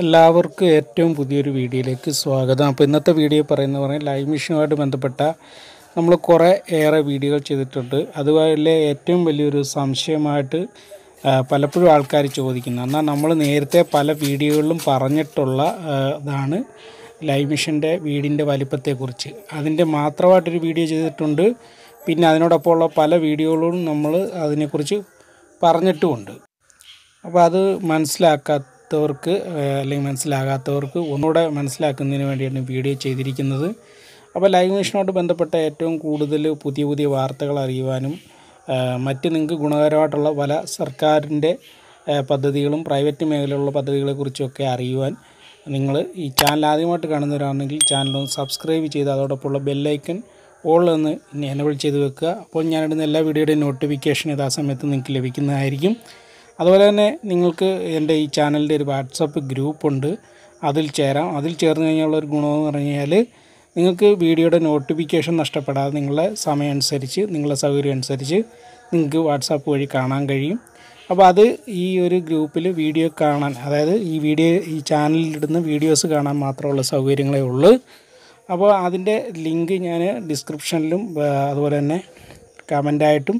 എല്ലാവർക്കും ഏറ്റവും പുതിയൊരു വീഡിയോയിലേക്ക് സ്വാഗതം അപ്പോൾ ഇന്നത്തെ വീഡിയോ പറയുന്നത് പറഞ്ഞാൽ ലൈവ് മിഷനുമായിട്ട് ബന്ധപ്പെട്ട നമ്മൾ കുറേ ഏറെ വീഡിയോകൾ ചെയ്തിട്ടുണ്ട് അതുപോലെ ഏറ്റവും വലിയൊരു സംശയമായിട്ട് പലപ്പോഴും ആൾക്കാർ ചോദിക്കുന്നത് എന്നാൽ നമ്മൾ നേരത്തെ പല വീഡിയോകളിലും പറഞ്ഞിട്ടുള്ള ഇതാണ് ലൈവ് മിഷൻ്റെ വീടിൻ്റെ വലിപ്പത്തെക്കുറിച്ച് അതിൻ്റെ മാത്രമായിട്ടൊരു വീഡിയോ ചെയ്തിട്ടുണ്ട് പിന്നെ അതിനോടൊപ്പമുള്ള പല വീഡിയോകളും നമ്മൾ അതിനെക്കുറിച്ച് പറഞ്ഞിട്ടുമുണ്ട് അപ്പോൾ അത് മനസ്സിലാക്കാത്ത അറിയാത്തവർക്ക് അല്ലെങ്കിൽ മനസ്സിലാകാത്തവർക്ക് ഒന്നുകൂടെ മനസ്സിലാക്കുന്നതിന് വേണ്ടിയാണ് വീഡിയോ ചെയ്തിരിക്കുന്നത് അപ്പോൾ ലൈവ് മിഷനോട് ബന്ധപ്പെട്ട ഏറ്റവും കൂടുതൽ പുതിയ പുതിയ വാർത്തകൾ അറിയുവാനും മറ്റ് നിങ്ങൾക്ക് ഗുണകരമായിട്ടുള്ള പല സർക്കാരിൻ്റെ പദ്ധതികളും പ്രൈവറ്റ് മേഖലയിലുള്ള പദ്ധതികളെക്കുറിച്ചൊക്കെ അറിയുവാൻ നിങ്ങൾ ഈ ചാനൽ ആദ്യമായിട്ട് കാണുന്നവരാണെങ്കിൽ ചാനലൊന്ന് സബ്സ്ക്രൈബ് ചെയ്ത് അതോടൊപ്പമുള്ള ബെല്ലൈക്കൺ ഓൾ എന്ന് എനബിൾ ചെയ്ത് വെക്കുക അപ്പോൾ ഞാനിടുന്ന എല്ലാ വീഡിയോയുടെയും നോട്ടിഫിക്കേഷൻ യഥാസമയത്ത് നിങ്ങൾക്ക് ലഭിക്കുന്നതായിരിക്കും അതുപോലെ തന്നെ നിങ്ങൾക്ക് എൻ്റെ ഈ ചാനലിൻ്റെ ഒരു വാട്സപ്പ് ഗ്രൂപ്പുണ്ട് അതിൽ ചേരാം അതിൽ ചേർന്ന് കഴിഞ്ഞുള്ള ഒരു ഗുണമെന്ന് പറഞ്ഞു കഴിഞ്ഞാൽ നിങ്ങൾക്ക് വീഡിയോയുടെ നോട്ടിഫിക്കേഷൻ നഷ്ടപ്പെടാതെ നിങ്ങളുടെ സമയം അനുസരിച്ച് നിങ്ങളുടെ സൗകര്യം അനുസരിച്ച് നിങ്ങൾക്ക് വാട്സാപ്പ് വഴി കാണാൻ കഴിയും അപ്പോൾ അത് ഈ ഒരു ഗ്രൂപ്പിൽ വീഡിയോ കാണാൻ അതായത് ഈ വീഡിയോ ഈ ചാനലിലിടുന്ന വീഡിയോസ് കാണാൻ മാത്രമുള്ള സൗകര്യങ്ങളേ ഉള്ളൂ അപ്പോൾ അതിൻ്റെ ലിങ്ക് ഞാൻ ഡിസ്ക്രിപ്ഷനിലും അതുപോലെ തന്നെ കമൻ്റായിട്ടും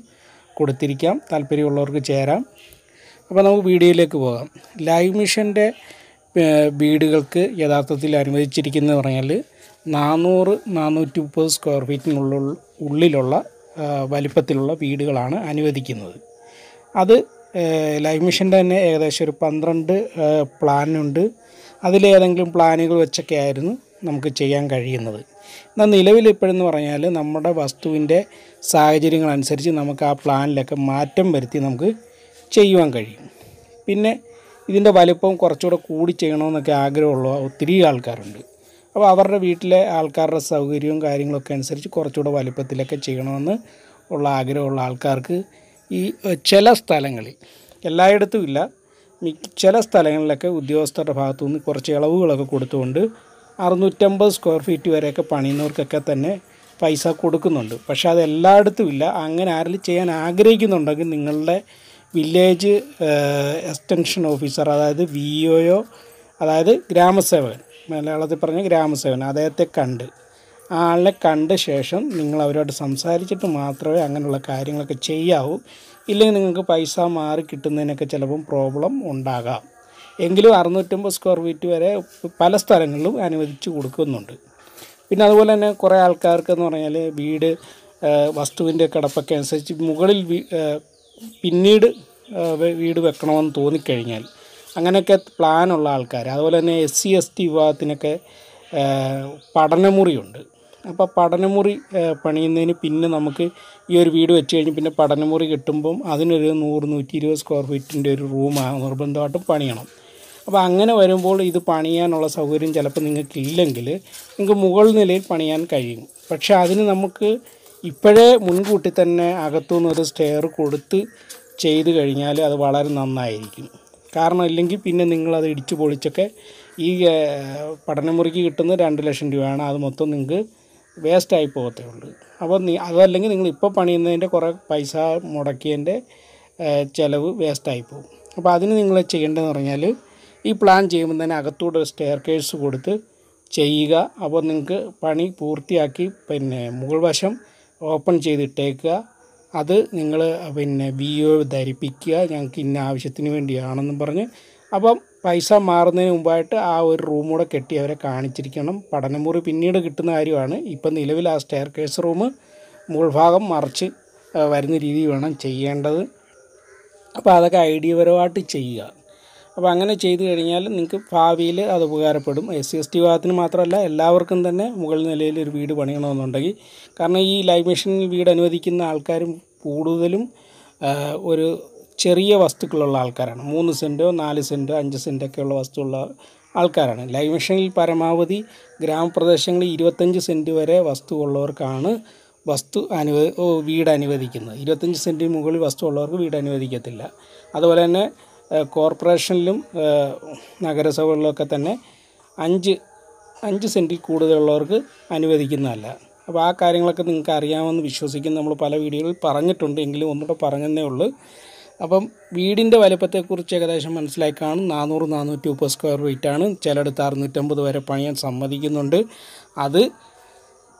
കൊടുത്തിരിക്കാം താല്പര്യമുള്ളവർക്ക് ചേരാം അപ്പോൾ നമുക്ക് വീഡിയോയിലേക്ക് പോകാം ലൈവ് മിഷൻ്റെ വീടുകൾക്ക് യഥാർത്ഥത്തിൽ അനുവദിച്ചിരിക്കുന്നത് പറഞ്ഞാൽ നാനൂറ് നാനൂറ്റി മുപ്പത് സ്ക്വയർ ഫീറ്റിനുള്ള ഉള്ളിലുള്ള വലിപ്പത്തിലുള്ള വീടുകളാണ് അനുവദിക്കുന്നത് അത് ലൈഫ് മിഷൻ്റെ തന്നെ ഏകദേശം ഒരു പന്ത്രണ്ട് പ്ലാനുണ്ട് അതിലേതെങ്കിലും പ്ലാനുകൾ വെച്ചൊക്കെ ആയിരുന്നു നമുക്ക് ചെയ്യാൻ കഴിയുന്നത് എന്നാൽ നിലവിൽ ഇപ്പോഴെന്ന് പറഞ്ഞാൽ നമ്മുടെ വസ്തുവിൻ്റെ സാഹചര്യങ്ങളനുസരിച്ച് നമുക്ക് ആ പ്ലാനിലൊക്കെ മാറ്റം വരുത്തി നമുക്ക് ചെയ്യുവാൻ കഴിയും പിന്നെ ഇതിൻ്റെ വലിപ്പം കുറച്ചുകൂടെ കൂടി ചെയ്യണമെന്നൊക്കെ ആഗ്രഹമുള്ള ഒത്തിരി ആൾക്കാരുണ്ട് അപ്പോൾ അവരുടെ വീട്ടിലെ ആൾക്കാരുടെ സൗകര്യവും കാര്യങ്ങളൊക്കെ അനുസരിച്ച് കുറച്ചുകൂടെ വലിപ്പത്തിലൊക്കെ ചെയ്യണമെന്ന് ഉള്ള ആഗ്രഹമുള്ള ആൾക്കാർക്ക് ഈ ചില സ്ഥലങ്ങളിൽ എല്ലായിടത്തും ഇല്ല ചില സ്ഥലങ്ങളിലൊക്കെ ഉദ്യോഗസ്ഥരുടെ ഭാഗത്തു നിന്ന് കുറച്ച് ഇളവുകളൊക്കെ കൊടുത്തുകൊണ്ട് അറുന്നൂറ്റമ്പത് സ്ക്വയർ ഫീറ്റ് വരെയൊക്കെ പണിയുന്നവർക്കൊക്കെ തന്നെ പൈസ കൊടുക്കുന്നുണ്ട് പക്ഷേ അത് എല്ലായിടത്തും ഇല്ല അങ്ങനെ ആരെങ്കിലും ചെയ്യാൻ ആഗ്രഹിക്കുന്നുണ്ടെങ്കിൽ നിങ്ങളുടെ വില്ലേജ് എക്സ്റ്റൻഷൻ ഓഫീസർ അതായത് വി ഒയോ അതായത് ഗ്രാമസേവകൻ മലയാളത്തിൽ പറഞ്ഞ ഗ്രാമസേവൻ അദ്ദേഹത്തെ കണ്ട് ആളെ ആളിനെ കണ്ട ശേഷം നിങ്ങൾ അവരോട് സംസാരിച്ചിട്ട് മാത്രമേ അങ്ങനെയുള്ള കാര്യങ്ങളൊക്കെ ചെയ്യാവൂ ഇല്ലെങ്കിൽ നിങ്ങൾക്ക് പൈസ മാറി കിട്ടുന്നതിനൊക്കെ ചിലപ്പം പ്രോബ്ലം ഉണ്ടാകാം എങ്കിലും അറുന്നൂറ്റമ്പത് സ്ക്വയർ ഫീറ്റ് വരെ പല സ്ഥലങ്ങളിലും അനുവദിച്ചു കൊടുക്കുന്നുണ്ട് പിന്നെ അതുപോലെ തന്നെ കുറേ ആൾക്കാർക്ക് എന്ന് പറഞ്ഞാൽ വീട് വസ്തുവിൻ്റെ കിടപ്പൊക്കെ അനുസരിച്ച് മുകളിൽ പിന്നീട് വീട് വെക്കണമെന്ന് തോന്നിക്കഴിഞ്ഞാൽ അങ്ങനെയൊക്കെ പ്ലാനുള്ള ആൾക്കാർ അതുപോലെ തന്നെ എസ് സി എസ് ടി വിഭാഗത്തിനൊക്കെ പഠനമുറിയുണ്ട് അപ്പോൾ പഠനമുറി പണിയുന്നതിന് പിന്നെ നമുക്ക് ഈ ഒരു വീട് വെച്ച് കഴിഞ്ഞ് പിന്നെ പഠനമുറി കിട്ടുമ്പം അതിനൊരു നൂറ് നൂറ്റി ഇരുപത് സ്ക്വയർ ഫീറ്റിൻ്റെ ഒരു റൂം നിർബന്ധമായിട്ടും പണിയണം അപ്പോൾ അങ്ങനെ വരുമ്പോൾ ഇത് പണിയാനുള്ള സൗകര്യം ചിലപ്പോൾ നിങ്ങൾക്കില്ലെങ്കിൽ നിങ്ങൾക്ക് മുകൾ നിലയിൽ പണിയാൻ കഴിയും പക്ഷേ അതിന് നമുക്ക് ഇപ്പോഴേ മുൻകൂട്ടി തന്നെ അകത്തുനിന്ന് ഒരു സ്റ്റെയർ കൊടുത്ത് ചെയ്ത് കഴിഞ്ഞാൽ അത് വളരെ നന്നായിരിക്കും കാരണം ഇല്ലെങ്കിൽ പിന്നെ നിങ്ങളത് ഇടിച്ചു പൊളിച്ചൊക്കെ ഈ പഠനമുറിക്ക് കിട്ടുന്ന രണ്ട് ലക്ഷം രൂപയാണ് അത് മൊത്തം നിങ്ങൾക്ക് വേസ്റ്റായി പോകത്തേ ഉള്ളൂ അപ്പോൾ നീ അതല്ലെങ്കിൽ നിങ്ങൾ ഇപ്പോൾ പണിയുന്നതിൻ്റെ കുറേ പൈസ മുടക്കിയതിൻ്റെ ചിലവ് വേസ്റ്റായി പോകും അപ്പോൾ അതിന് നിങ്ങൾ ചെയ്യേണ്ടതെന്ന് പറഞ്ഞാൽ ഈ പ്ലാൻ ചെയ്യുമ്പോൾ തന്നെ അകത്തൂടെ ഒരു സ്റ്റെയർ കേഴ്സ് കൊടുത്ത് ചെയ്യുക അപ്പോൾ നിങ്ങൾക്ക് പണി പൂർത്തിയാക്കി പിന്നെ മുകൾ വശം ഓപ്പൺ ചെയ്തിട്ടേക്കുക അത് നിങ്ങൾ പിന്നെ ബി ഒ ധരിപ്പിക്കുക ഞങ്ങൾക്ക് ഇന്ന ആവശ്യത്തിന് വേണ്ടിയാണെന്നും പറഞ്ഞ് അപ്പം പൈസ മാറുന്നതിന് മുമ്പായിട്ട് ആ ഒരു റൂം കൂടെ കെട്ടി അവരെ കാണിച്ചിരിക്കണം പഠനമുറി പിന്നീട് കിട്ടുന്ന കാര്യമാണ് ഇപ്പം നിലവിൽ ആ സ്റ്റെയർ കേസ് റൂം മുൾഭാഗം മറിച്ച് വരുന്ന രീതി വേണം ചെയ്യേണ്ടത് അപ്പോൾ അതൊക്കെ ഐഡിയപരമായിട്ട് ചെയ്യുക അപ്പോൾ അങ്ങനെ ചെയ്തു കഴിഞ്ഞാൽ നിങ്ങൾക്ക് ഭാവിയിൽ അത് ഉപകാരപ്പെടും എസ് സി എസ് ടി വിഭാഗത്തിന് മാത്രമല്ല എല്ലാവർക്കും തന്നെ മുകളിൽ നിലയിൽ ഒരു വീട് പണിയണമെന്നുണ്ടെങ്കിൽ കാരണം ഈ ലൈഫ് മിഷനിൽ വീട് അനുവദിക്കുന്ന ആൾക്കാരും കൂടുതലും ഒരു ചെറിയ വസ്തുക്കളുള്ള ആൾക്കാരാണ് മൂന്ന് സെൻറ്റോ നാല് സെൻറ്റോ അഞ്ച് സെൻറ്റോ ഉള്ള വസ്തുള്ള ആൾക്കാരാണ് ലൈഫ് മിഷനിൽ പരമാവധി ഗ്രാമപ്രദേശങ്ങളിൽ ഇരുപത്തഞ്ച് സെൻറ്റ് വരെ വസ്തു ഉള്ളവർക്കാണ് വസ്തു അനുവ വീട് അനുവദിക്കുന്നത് ഇരുപത്തഞ്ച് സെൻറ്റിന് മുകളിൽ വസ്തു ഉള്ളവർക്ക് വീട് അനുവദിക്കത്തില്ല അതുപോലെ തന്നെ കോർപ്പറേഷനിലും നഗരസഭകളിലൊക്കെ തന്നെ അഞ്ച് അഞ്ച് സെൻറ്റിൽ കൂടുതലുള്ളവർക്ക് അനുവദിക്കുന്നതല്ല അപ്പോൾ ആ കാര്യങ്ങളൊക്കെ നിങ്ങൾക്ക് അറിയാമെന്ന് വിശ്വസിക്കുന്നു നമ്മൾ പല വീടുകളിൽ പറഞ്ഞിട്ടുണ്ട് എങ്കിലും ഒന്നുകൂടെ പറഞ്ഞതേ ഉള്ളൂ അപ്പം വീടിൻ്റെ വലുപ്പത്തെക്കുറിച്ച് ഏകദേശം മനസ്സിലായി കാണും നാനൂറ് നാനൂറ്റി മുപ്പത് സ്ക്വയർ ഫീറ്റാണ് ചിലയിടത്ത് അറുന്നൂറ്റമ്പത് വരെ പണിയാൻ സമ്മതിക്കുന്നുണ്ട് അത്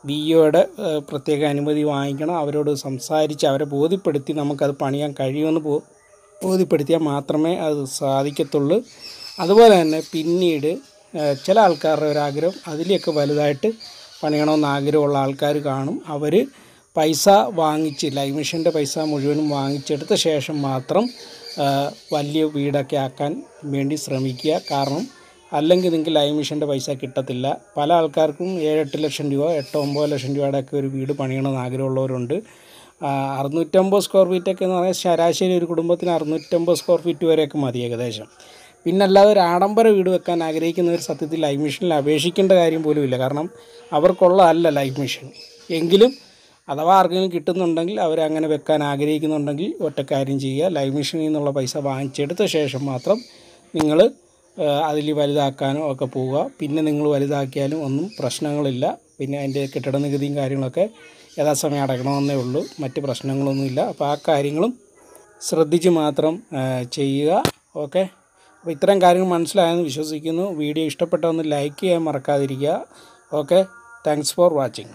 ബി ഒയുടെ പ്രത്യേക അനുമതി വാങ്ങിക്കണം അവരോട് സംസാരിച്ച് അവരെ ബോധ്യപ്പെടുത്തി നമുക്കത് പണിയാൻ കഴിയുമെന്ന് ബോധ്യപ്പെടുത്തിയാൽ മാത്രമേ അത് സാധിക്കത്തുള്ളൂ അതുപോലെ തന്നെ പിന്നീട് ചില ആൾക്കാരുടെ ഒരാഗ്രഹം അതിലേക്ക് വലുതായിട്ട് പണിയണമെന്ന് ആഗ്രഹമുള്ള ആൾക്കാർ കാണും അവർ പൈസ വാങ്ങിച്ച് ലൈഫ് മിഷൻ്റെ പൈസ മുഴുവനും വാങ്ങിച്ചെടുത്ത ശേഷം മാത്രം വലിയ വീടൊക്കെ ആക്കാൻ വേണ്ടി ശ്രമിക്കുക കാരണം അല്ലെങ്കിൽ നിങ്ങൾക്ക് ലൈഫ് മിഷൻ്റെ പൈസ കിട്ടത്തില്ല പല ആൾക്കാർക്കും ഏഴെട്ട് ലക്ഷം രൂപ എട്ടോ ഒമ്പത് ലക്ഷം രൂപയുടെയൊക്കെ ഒരു വീട് പണിയണമെന്ന് ആഗ്രഹമുള്ളവരുണ്ട് അറുന്നൂറ്റമ്പത് സ്ക്വയർ ഫീറ്റൊക്കെ എന്ന് പറഞ്ഞാൽ ശരാശരി ഒരു കുടുംബത്തിന് അറുന്നൂറ്റമ്പത് സ്ക്വയർ ഫീറ്റ് വരെയൊക്കെ മതി ഏകദേശം പിന്നല്ലാതെ ഒരു ആഡംബര വീട് വെക്കാൻ ആഗ്രഹിക്കുന്നവർ സത്യത്തിൽ ലൈഫ് മിഷനിൽ അപേക്ഷിക്കേണ്ട കാര്യം പോലുമില്ല കാരണം അവർക്കുള്ളതല്ല ലൈഫ് മിഷൻ എങ്കിലും അഥവാ ആർക്കെങ്കിലും കിട്ടുന്നുണ്ടെങ്കിൽ അവരങ്ങനെ വെക്കാൻ ആഗ്രഹിക്കുന്നുണ്ടെങ്കിൽ ഒറ്റ കാര്യം ചെയ്യുക ലൈഫ് മിഷനിൽ നിന്നുള്ള പൈസ വാങ്ങിച്ചെടുത്ത ശേഷം മാത്രം നിങ്ങൾ അതിൽ വലുതാക്കാനും ഒക്കെ പോവുക പിന്നെ നിങ്ങൾ വലുതാക്കിയാലും ഒന്നും പ്രശ്നങ്ങളില്ല പിന്നെ അതിൻ്റെ കെട്ടിട നികുതിയും കാര്യങ്ങളൊക്കെ യഥാസമയം അടയ്ക്കണമെന്നേ ഉള്ളൂ മറ്റ് പ്രശ്നങ്ങളൊന്നുമില്ല അപ്പോൾ ആ കാര്യങ്ങളും ശ്രദ്ധിച്ച് മാത്രം ചെയ്യുക ഓക്കെ അപ്പോൾ ഇത്തരം കാര്യങ്ങൾ മനസ്സിലായെന്ന് വിശ്വസിക്കുന്നു വീഡിയോ ഇഷ്ടപ്പെട്ടൊന്ന് ലൈക്ക് ചെയ്യാൻ മറക്കാതിരിക്കുക ഓക്കെ താങ്ക്സ് ഫോർ വാച്ചിങ്